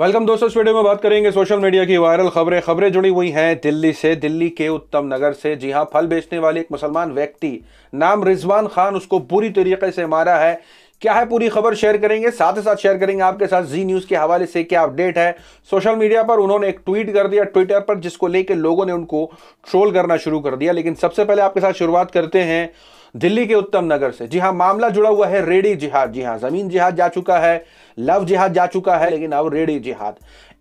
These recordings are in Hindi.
वेलकम दोस्तों इस वीडियो में बात करेंगे सोशल मीडिया की वायरल खबरें खबरें जुड़ी हुई हैं दिल्ली से दिल्ली के उत्तम नगर से जी हां फल बेचने वाले एक मुसलमान व्यक्ति नाम रिजवान खान उसको पूरी तरीके से मारा है क्या है पूरी खबर शेयर करेंगे साथ ही साथ शेयर करेंगे आपके साथ जी न्यूज़ के हवाले से क्या अपडेट है सोशल मीडिया पर उन्होंने एक ट्वीट कर दिया ट्विटर पर जिसको लेकर लोगों ने उनको ट्रोल करना शुरू कर दिया लेकिन सबसे पहले आपके साथ शुरुआत करते हैं दिल्ली के उत्तम नगर से जी हाँ मामला जुड़ा हुआ है रेडी जिहाद जी हाँ जमीन जिहाद जा चुका है लव जिहाद जा चुका है लेकिन अब रेडी जिहाद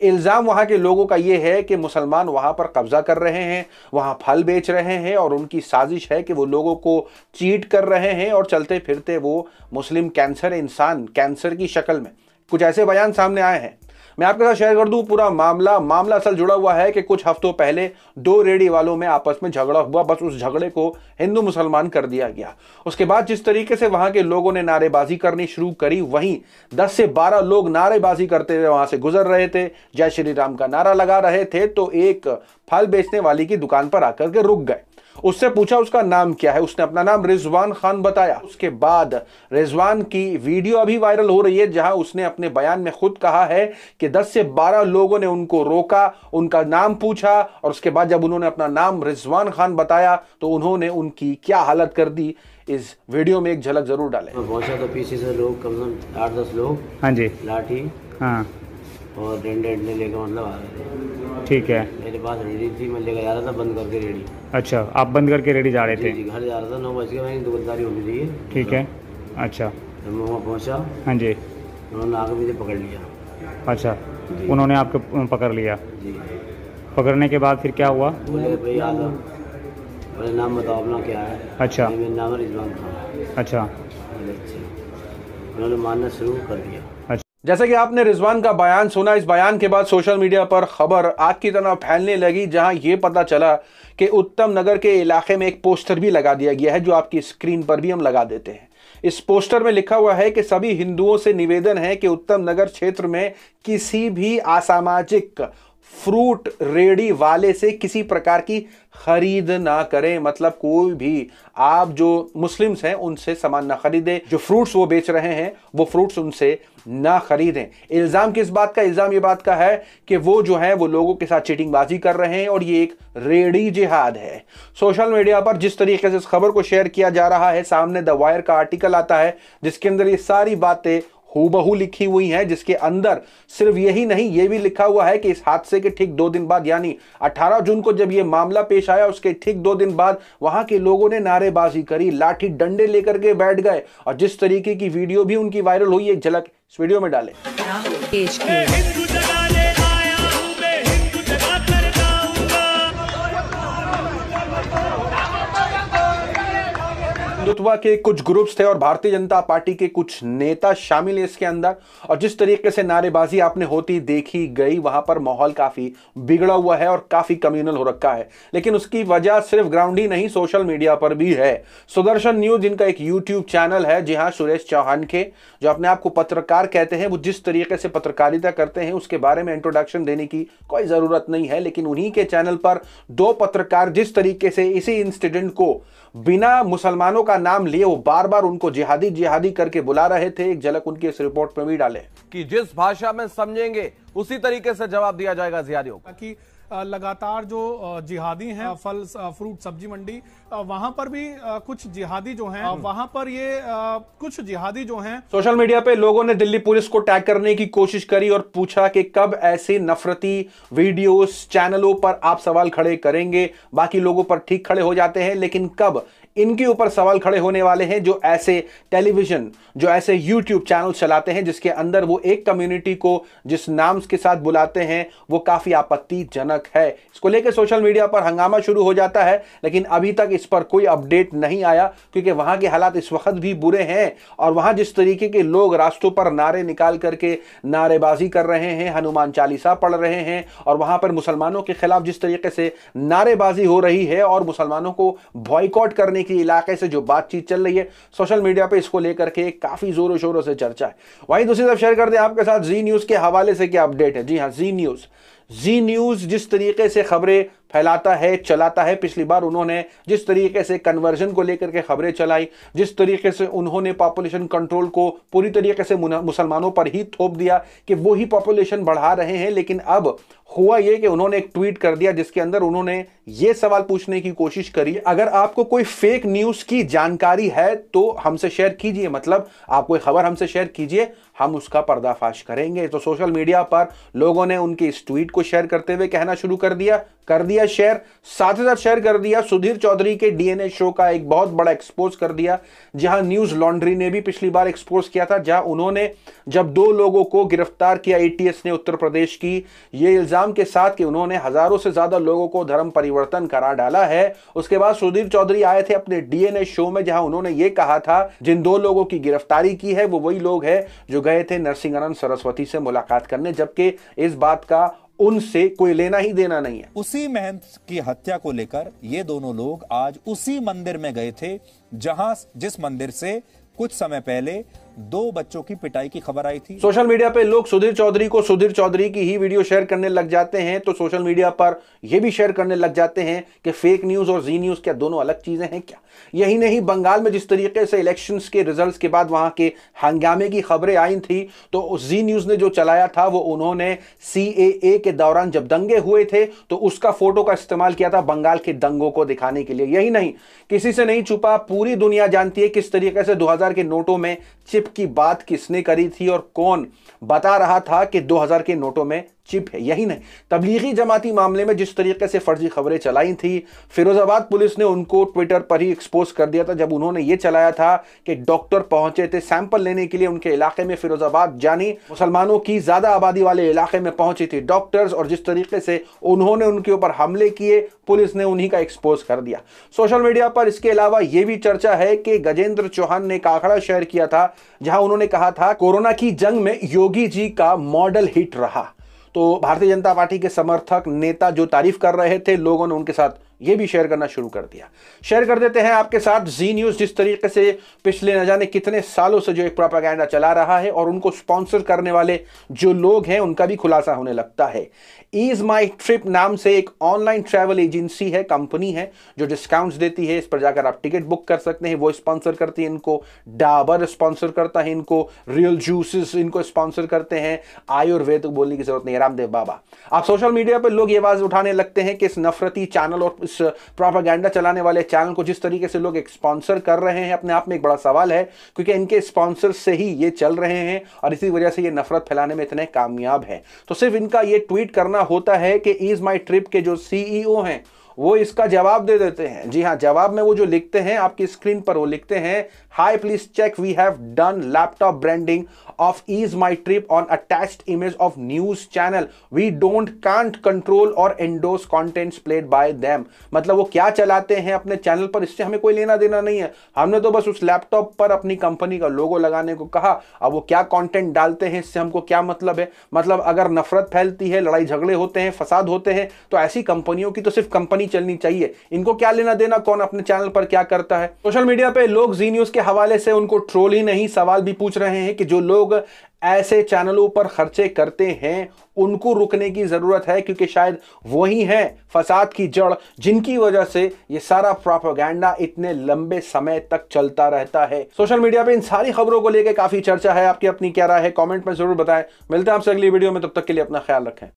इल्ज़ाम वहाँ के लोगों का ये है कि मुसलमान वहाँ पर कब्ज़ा कर रहे हैं वहाँ फल बेच रहे हैं और उनकी साजिश है कि वो लोगों को चीट कर रहे हैं और चलते फिरते वो मुस्लिम कैंसर इंसान कैंसर की शक्ल में कुछ ऐसे बयान सामने आए हैं मैं आपके साथ शेयर कर दूं पूरा मामला मामला असल जुड़ा हुआ है कि कुछ हफ्तों पहले दो रेडी वालों में आपस में झगड़ा हुआ बस उस झगड़े को हिंदू मुसलमान कर दिया गया उसके बाद जिस तरीके से वहां के लोगों ने नारेबाजी करनी शुरू करी वहीं दस से बारह लोग नारेबाजी करते हुए वहां से गुजर रहे थे जय श्री राम का नारा लगा रहे थे तो एक फल बेचने वाली की दुकान पर आकर के रुक गए उससे पूछा उसका नाम क्या है उसने अपना नाम रिजवान खान बताया उसके बाद रिजवान की वीडियो अभी वायरल हो रही है जहां उसने अपने बयान में खुद कहा है कि 10 से 12 लोगों ने उनको रोका उनका नाम पूछा और उसके बाद जब उन्होंने अपना नाम रिजवान खान बताया तो उन्होंने उनकी क्या हालत कर दी इस वीडियो में एक झलक जरूर डाले बहुत ज्यादा पीछे से लोग कम से कम आठ दस लोग हाँ जी लाठी हाँ और रेंडेड ले लेकर मतलब आ रहे थे ठीक है मेरे पास रेडी थी मैं लेकर जा रहा था बंद करके रेडी अच्छा आप बंद करके रेडी जा रहे थे जी, घर जा रहा था नौ बज के मैंने दुकानदारी होनी चाहिए ठीक है अच्छा तो मैं वहाँ पहुँचा हाँ जी उन्होंने आकर मुझे पकड़ लिया अच्छा उन्होंने आपको पकड़ लिया जी पकड़ने के बाद फिर क्या हुआ बोले भाई आजा बोले नाम बताओ अपना क्या है अच्छा मेरा नाम रिजवान खान अच्छा अच्छा उन्होंने मानना शुरू कर दिया अच्छा जैसे कि आपने रिजवान का बयान सुना इस बयान के बाद सोशल मीडिया पर खबर आग की तरह फैलने लगी जहां ये पता चला कि उत्तम नगर के इलाके में एक पोस्टर भी लगा दिया गया है जो आपकी स्क्रीन पर भी हम लगा देते हैं इस पोस्टर में लिखा हुआ है कि सभी हिंदुओं से निवेदन है कि उत्तम नगर क्षेत्र में किसी भी असामाजिक फ्रूट रेडी वाले से किसी प्रकार की खरीद ना करें मतलब कोई भी आप जो मुस्लिम्स हैं उनसे सामान ना खरीदें जो फ्रूट्स वो बेच रहे हैं वो फ्रूट्स उनसे ना खरीदें इल्ज़ाम किस बात का इल्ज़ाम ये बात का है कि वो जो है वो लोगों के साथ चीटिंगबाजी कर रहे हैं और ये एक रेडी जिहाद है सोशल मीडिया पर जिस तरीके से इस खबर को शेयर किया जा रहा है सामने द वायर का आर्टिकल आता है जिसके अंदर ये सारी बातें हूबहू लिखी हुई हैं जिसके अंदर सिर्फ यही नहीं ये भी लिखा हुआ है कि इस हादसे के ठीक दो दिन बाद यानी 18 जून को जब ये मामला पेश आया उसके ठीक दो दिन बाद वहां के लोगों ने नारेबाजी करी लाठी डंडे लेकर के बैठ गए और जिस तरीके की वीडियो भी उनकी वायरल हुई एक झलक इस वीडियो में डाले हिंदुत्व के कुछ ग्रुप्स थे और भारतीय जनता पार्टी के कुछ नेता शामिल है इसके अंदर और जिस तरीके से नारेबाजी आपने होती देखी गई वहां पर माहौल काफी बिगड़ा हुआ है और काफी कम्युनल हो रखा है लेकिन उसकी वजह सिर्फ ग्राउंड ही नहीं सोशल मीडिया पर भी है सुदर्शन न्यूज इनका एक यूट्यूब चैनल है जी हाँ सुरेश चौहान के जो अपने आप को पत्रकार कहते हैं वो जिस तरीके से पत्रकारिता करते हैं उसके बारे में इंट्रोडक्शन देने की कोई जरूरत नहीं है लेकिन उन्हीं के चैनल पर दो पत्रकार जिस तरीके से इसी इंसिडेंट को बिना मुसलमानों का नाम लिए वो बार बार उनको जिहादी जिहादी करके बुला रहे थे एक झलक उनकी इस रिपोर्ट में भी डाले कि जिस भाषा में समझेंगे उसी तरीके से जवाब दिया जाएगा जिहादियों का लगातार जो जिहादी हैं हाँ। फल फ्रूट सब्जी मंडी वहां पर भी कुछ जिहादी जो हैं हाँ। वहां पर ये कुछ जिहादी जो हैं सोशल मीडिया पे लोगों ने दिल्ली पुलिस को टैग करने की कोशिश करी और पूछा कि कब ऐसे नफरती वीडियोस चैनलों पर आप सवाल खड़े करेंगे बाकी लोगों पर ठीक खड़े हो जाते हैं लेकिन कब इनके ऊपर सवाल खड़े होने वाले हैं जो ऐसे टेलीविजन जो ऐसे यूट्यूब चैनल चलाते हैं जिसके अंदर वो एक कम्युनिटी को जिस नाम के साथ बुलाते हैं वो काफी आपत्तिजनक तक है इसको लेकर सोशल मीडिया पर हंगामा शुरू हो जाता है लेकिन अभी तक इस पर कोई अपडेट नहीं आया क्योंकि वहां के हालात इस वक्त भी बुरे हैं और वहां जिस तरीके के लोग रास्तों पर नारे निकाल करके नारेबाजी कर रहे हैं हनुमान चालीसा पढ़ रहे हैं और वहां पर मुसलमानों के खिलाफ जिस तरीके से नारेबाजी हो रही है और मुसलमानों को बॉयकॉट करने के इलाके से जो बातचीत चल रही है सोशल मीडिया पर इसको लेकर के काफ़ी ज़ोरों शोरों से चर्चा है वहीं दूसरी तरफ शेयर कर दें आपके साथ जी न्यूज़ के हवाले से क्या अपडेट है जी हाँ जी न्यूज़ जी न्यूज़ जिस तरीके से खबरें फैलाता है चलाता है पिछली बार उन्होंने जिस तरीके से कन्वर्जन को लेकर के खबरें चलाई जिस तरीके से उन्होंने पॉपुलेशन कंट्रोल को पूरी तरीके से मुसलमानों पर ही थोप दिया कि वो ही पॉपुलेशन बढ़ा रहे हैं लेकिन अब हुआ ये कि उन्होंने एक ट्वीट कर दिया जिसके अंदर उन्होंने ये सवाल पूछने की कोशिश करी अगर आपको कोई फेक न्यूज़ की जानकारी है तो हमसे शेयर कीजिए मतलब आप कोई खबर हमसे शेयर कीजिए हम उसका पर्दाफाश करेंगे तो सोशल मीडिया पर लोगों ने उनके इस ट्वीट को शेयर करते हुए कहना शुरू कर दिया कर दिया दिया शेयर साथ ही साथ शेयर कर दिया सुधीर चौधरी के डीएनए शो का एक बहुत बड़ा एक्सपोज कर दिया जहां न्यूज लॉन्ड्री ने भी पिछली बार एक्सपोज किया था जहां उन्होंने जब दो लोगों को गिरफ्तार किया एटीएस ने उत्तर प्रदेश की ये इल्जाम के साथ कि उन्होंने हजारों से ज्यादा लोगों को धर्म परिवर्तन करा डाला है उसके बाद सुधीर चौधरी आए थे अपने डीएनए शो में जहां उन्होंने ये कहा था जिन दो लोगों की गिरफ्तारी की है वो वही लोग हैं जो गए थे नरसिंह सरस्वती से मुलाकात करने जबकि इस बात का उनसे कोई लेना ही देना नहीं है उसी महंत की हत्या को लेकर ये दोनों लोग आज उसी मंदिर में गए थे जहां जिस मंदिर से कुछ समय पहले दो बच्चों की पिटाई की खबर आई थी सोशल मीडिया पे लोग सुधीर चौधरी को सुधीर चौधरी की ही वीडियो शेयर करने लग जाते हैं तो सोशल मीडिया पर यह भी शेयर करने लग जाते हैं कि फेक न्यूज और जी न्यूज क्या दोनों अलग चीजें हैं क्या यही नहीं बंगाल में जिस तरीके से इलेक्शन के रिजल्ट के बाद वहां के हंगामे की खबरें आई थी तो जी न्यूज ने जो चलाया था वो उन्होंने सी के दौरान जब दंगे हुए थे तो उसका फोटो का इस्तेमाल किया था बंगाल के दंगों को दिखाने के लिए यही नहीं किसी से नहीं छुपा पूरी दुनिया जानती है किस तरीके से दो के नोटों में चिप स्लिप की बात किसने करी थी और कौन बता रहा था कि 2000 के नोटों में चिप है यही नहीं तबलीगी जमाती मामले में जिस तरीके से फर्जी खबरें चलाई थी फिरोजाबाद पुलिस ने उनको ट्विटर पर ही एक्सपोज कर दिया था जब उन्होंने ये चलाया था कि डॉक्टर पहुंचे थे सैंपल लेने के लिए उनके इलाके में फिरोजाबाद जानी मुसलमानों की ज़्यादा आबादी वाले इलाके में पहुंची थी डॉक्टर्स और जिस तरीके से उन्होंने उनके ऊपर हमले किए पुलिस ने उन्हीं का एक्सपोज कर दिया सोशल मीडिया पर इसके अलावा यह भी चर्चा है कि गजेंद्र चौहान ने काखड़ा शेयर किया था जहां उन्होंने कहा था कोरोना की जंग में योगी जी का मॉडल हिट रहा तो भारतीय जनता पार्टी के समर्थक नेता जो तारीफ कर रहे थे लोगों ने उनके साथ ये भी शेयर करना शुरू कर दिया शेयर कर देते हैं आपके साथ जी न्यूज़ जिस तरीके से पिछले न जाने कितने सालों से जो एक प्रोपागैंडा चला रहा है और उनको स्पॉन्सर करने वाले जो लोग हैं उनका भी खुलासा होने लगता है ईज माई ट्रिप नाम से एक ऑनलाइन ट्रैवल एजेंसी है कंपनी है जो डिस्काउंट्स देती है इस पर जाकर आप टिकट बुक कर सकते हैं वो स्पॉन्सर करती है इनको डाबर स्पॉन्सर करता है इनको रियल जूसेस इनको स्पॉन्सर करते हैं आयुर्वेद बोलने की जरूरत नहीं रामदेव बाबा आप सोशल मीडिया पर लोग ये आवाज़ उठाने लगते हैं कि इस नफरती चैनल और इस प्रोपागैंडा चलाने वाले चैनल को जिस तरीके से लोग स्पॉन्सर कर रहे हैं अपने आप में एक बड़ा सवाल है क्योंकि इनके स्पॉन्सर से ही ये चल रहे हैं और इसी वजह से ये नफरत फैलाने में इतने कामयाब हैं तो सिर्फ इनका ये ट्वीट करना होता है कि इज माई ट्रिप के जो सीईओ e हैं वो इसका जवाब दे देते हैं जी हाँ जवाब में वो जो लिखते हैं आपकी स्क्रीन पर वो लिखते हैं Hi, please check. We have done laptop branding of Ease My Trip on attached image of news channel. We don't can't control or endorse contents played by them. मतलब वो क्या चलाते हैं अपने चैनल पर इससे हमें कोई लेना देना नहीं है हमने तो बस उस लैपटॉप पर अपनी कंपनी का लोगो लगाने को कहा अब वो क्या कॉन्टेंट डालते हैं इससे हमको क्या मतलब है मतलब अगर नफरत फैलती है लड़ाई झगड़े होते हैं फसाद होते हैं तो ऐसी कंपनियों की तो सिर्फ कंपनी चलनी चाहिए इनको क्या लेना देना कौन अपने चैनल पर क्या करता है सोशल मीडिया पर लोग जी न्यूज के हवाले से उनको ट्रोल ही नहीं सवाल भी पूछ रहे हैं कि जो लोग ऐसे चैनलों पर खर्चे करते हैं उनको रुकने की ज़रूरत है क्योंकि शायद वही है फसाद की जड़ जिनकी वजह से ये सारा प्रोपोगंडा इतने लंबे समय तक चलता रहता है सोशल मीडिया पे इन सारी खबरों को लेकर काफ़ी चर्चा है आपकी अपनी क्या राय है कमेंट में ज़रूर बताएं मिलते हैं आपसे अगली वीडियो में तब तक के लिए अपना ख्याल रखें